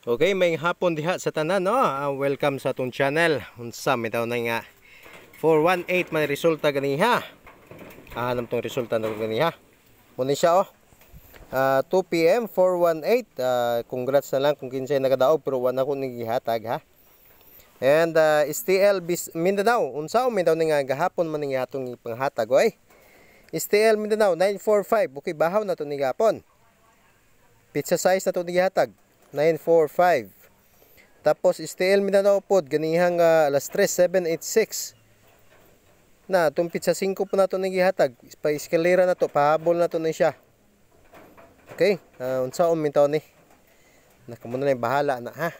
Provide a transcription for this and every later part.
Okay, may hapon diha sa tanan no. Uh, welcome sa atong channel. Unsa mitaw na nga 418 man resulta ganiha. Ahanam tong resulta na ganiha. Muna siya oh. Uh, 2 PM 418. Uh, congrats na lang kung kinsay nakadaog pero wala ko nagihatag ha. And uh, ah, STL bis Mindanao. Unsa o oh, Mindanao nga gahapon man nga atong ipanghatag oy. STL Mindanao 945. Okay, bahaw na to ni gapon. Pizza size na to ni gihatag. 945. Tapos STL Mindanao po, ganihang uh, alas 3, Na, tumpit sa 5 po nato nang gihatag Pa-eskalera nato to pahabol na na siya. Okay, uh, unsa um mintaw ni. Nakamuna na yung bahala na ha.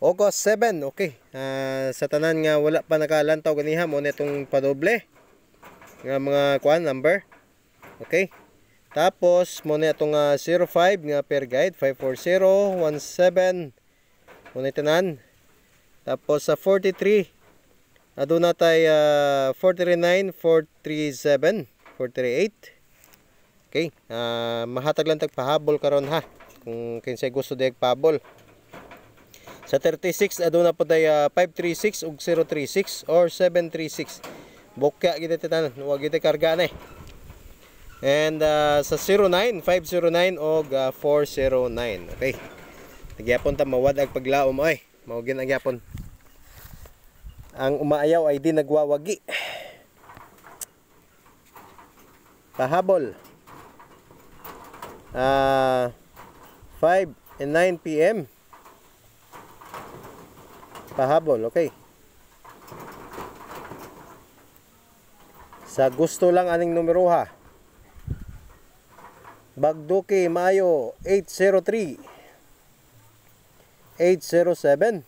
August 7, okay. Uh, sa tanan nga wala pa nakalantaw ganiha mo na itong padoble. Nga mga kuan number. Okay. Tapos, muna itong uh, ah, 05 nga per guide, 54017. Muna ito nan. Tapos sa uh, 43, aduna tayo uh, 439, 437, 438. Okay, uh, mahatag lang tagpahabol karon ha. Kung kinsay gusto dayag pahabol. Sa 36 aduna po day uh, 536 ug 036 or 736. Bukya kita tanan, wa kita karga na eh and uh, sa 09 509 og uh, 409 okay nagyapon ta mawad ang paglaom oy mao ang yapon ang umaayaw ay di nagwawagi pahabol uh, ah, 5 and 9 p.m. pahabol okay sa gusto lang aning numero ha Bagduki Mayo 803 807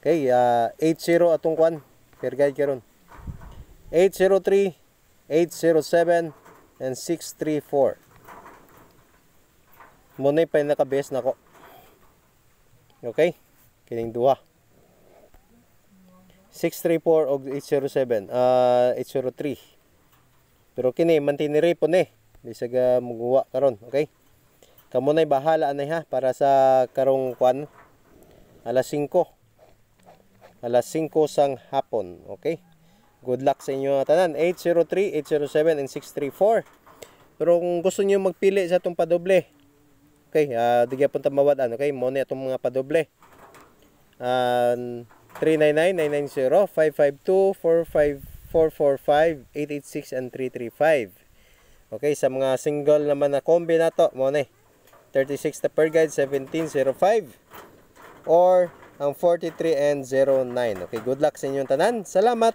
Okay, uh, ah, 80 atong kwan. Pergay karon. 803, 807 and 634. Muna pa yung nakabes nako. Okay? Kining duha. 634 og 807. Uh, 803. Pero kini mantiniripon eh. Bisag uh, muguwa karon, okay? Kamo na bahala anay ha para sa karong kwan alas 5. Alas 5 sang hapon, okay? Good luck sa inyo tanan. 803, 807 and 634. Pero kung gusto niyo magpili sa itong padoble, okay, uh, ah, digya punta mawadan, okay? Mo na itong mga padoble. Uh, ah, 399-990-552-455 445, 886, and 335. Okay, sa mga single naman na combi na to, mo na eh. 36 na per guide, 1705. Or ang 43 and 09. Okay, good luck sa inyong tanan. Salamat.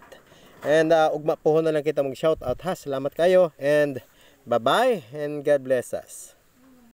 And uh, ugma po na lang kita mag-shoutout ha. Salamat kayo. And bye-bye and God bless us.